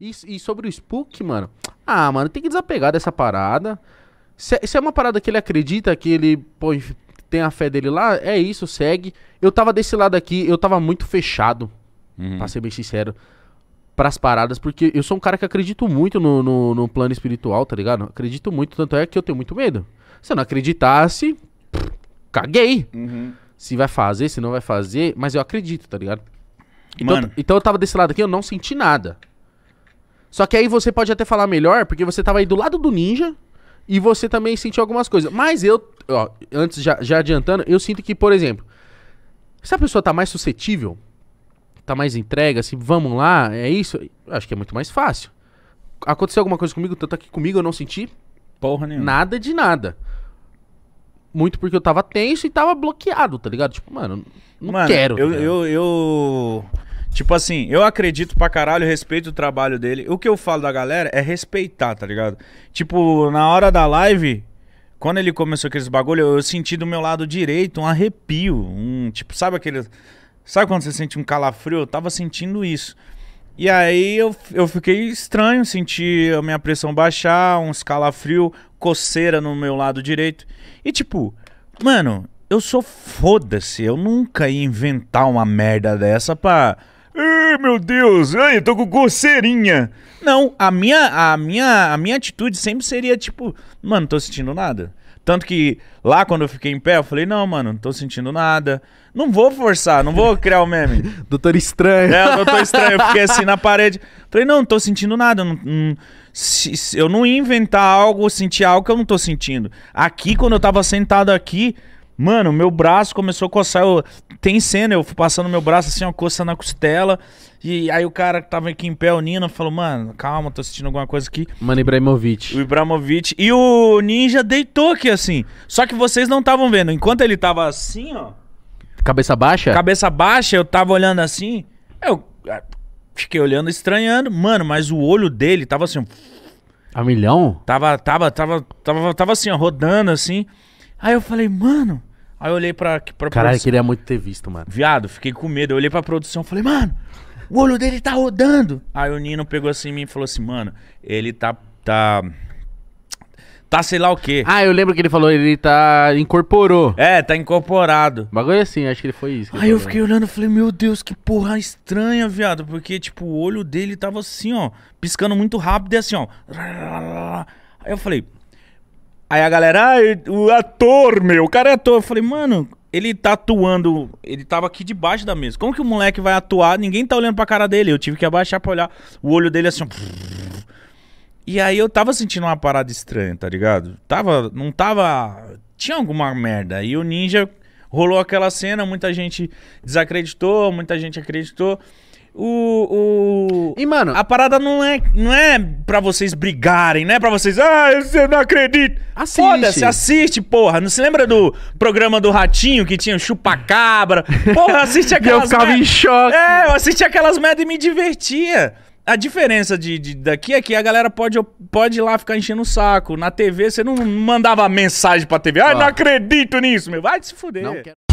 E, e sobre o Spook, mano. Ah, mano, tem que desapegar dessa parada. Se, é, se é uma parada que ele acredita, que ele pô, tem a fé dele lá, é isso, segue. Eu tava desse lado aqui, eu tava muito fechado. Uhum. Pra ser bem sincero pras paradas, porque eu sou um cara que acredito muito no, no, no, plano espiritual, tá ligado? Acredito muito, tanto é que eu tenho muito medo. Se eu não acreditasse, pff, caguei. Uhum. Se vai fazer, se não vai fazer, mas eu acredito, tá ligado? Então, Mano. então eu tava desse lado aqui, eu não senti nada. Só que aí você pode até falar melhor, porque você tava aí do lado do ninja e você também sentiu algumas coisas. Mas eu, ó, antes já, já adiantando, eu sinto que, por exemplo, se a pessoa tá mais suscetível, tá mais entrega, assim, vamos lá, é isso, acho que é muito mais fácil. Aconteceu alguma coisa comigo, tanto aqui é comigo eu não senti Porra nenhuma. nada de nada. Muito porque eu tava tenso e tava bloqueado, tá ligado? Tipo, mano, não mano, quero. Eu, tá eu, eu, Tipo assim, eu acredito pra caralho, respeito o trabalho dele. O que eu falo da galera é respeitar, tá ligado? Tipo, na hora da live, quando ele começou aqueles bagulho, eu, senti do meu lado direito um arrepio. Um, tipo, sabe aquele. Sabe quando você sente um calafrio? Eu tava sentindo isso. E aí eu, eu fiquei estranho, senti a minha pressão baixar, uns calafrio, coceira no meu lado direito. E tipo, mano, eu sou foda-se, eu nunca ia inventar uma merda dessa pra meu Deus, ai, eu tô com coceirinha. Não, a minha, a minha, a minha atitude sempre seria tipo, mano, não tô sentindo nada. Tanto que lá quando eu fiquei em pé, eu falei, não, mano, não tô sentindo nada. Não vou forçar, não vou criar o um meme. doutor estranho. É, doutor estranho, eu fiquei assim na parede. Falei, não, não tô sentindo nada. Não, não, se, se eu não ia inventar algo, sentir algo que eu não tô sentindo. Aqui, quando eu tava sentado aqui, Mano, meu braço começou a coçar. Eu... Tem cena, eu fui passando meu braço assim, coçando coça na costela. E aí o cara que tava aqui em pé, o Nina, falou, mano, calma, tô sentindo alguma coisa aqui. Mano, Ibrahimovic. O Ibrahimovic. E o Ninja deitou aqui, assim. Só que vocês não estavam vendo. Enquanto ele tava assim, ó. Cabeça baixa? Cabeça baixa, eu tava olhando assim. Eu ah, fiquei olhando, estranhando. Mano, mas o olho dele tava assim. A milhão? Tava, tava, tava, tava, tava assim, ó, rodando assim. Aí eu falei, mano, Aí eu olhei pra, pra Caralho, produção. queria é muito ter visto, mano. Viado, fiquei com medo. Eu olhei pra produção e falei, mano, o olho dele tá rodando. Aí o Nino pegou assim em mim e falou assim, mano, ele tá. tá. Tá sei lá o quê. Ah, eu lembro que ele falou, ele tá. incorporou. É, tá incorporado. O bagulho é assim, acho que ele foi isso. Que Aí eu fiquei olhando e falei, meu Deus, que porra estranha, viado. Porque, tipo, o olho dele tava assim, ó, piscando muito rápido e assim, ó. Aí eu falei, Aí a galera, ah, o ator, meu, o cara é ator. Eu falei, mano, ele tá atuando, ele tava aqui debaixo da mesa. Como que o moleque vai atuar? Ninguém tá olhando pra cara dele. Eu tive que abaixar pra olhar o olho dele assim. E aí eu tava sentindo uma parada estranha, tá ligado? Tava, não tava. Tinha alguma merda. E o ninja rolou aquela cena, muita gente desacreditou, muita gente acreditou. O, o. E, mano. A parada não é, não é pra vocês brigarem, não é pra vocês. Ah, eu não acredito. Assiste. Foda-se, assiste, porra. Não se lembra do programa do Ratinho que tinha chupa-cabra? Porra, assiste aquelas. eu ficava em choque. É, eu assisti aquelas merda e me divertia. A diferença de, de, daqui é que a galera pode, pode ir lá ficar enchendo o saco. Na TV, você não mandava mensagem pra TV. Ah, ah. não acredito nisso, meu. Vai se fuder. Não quero.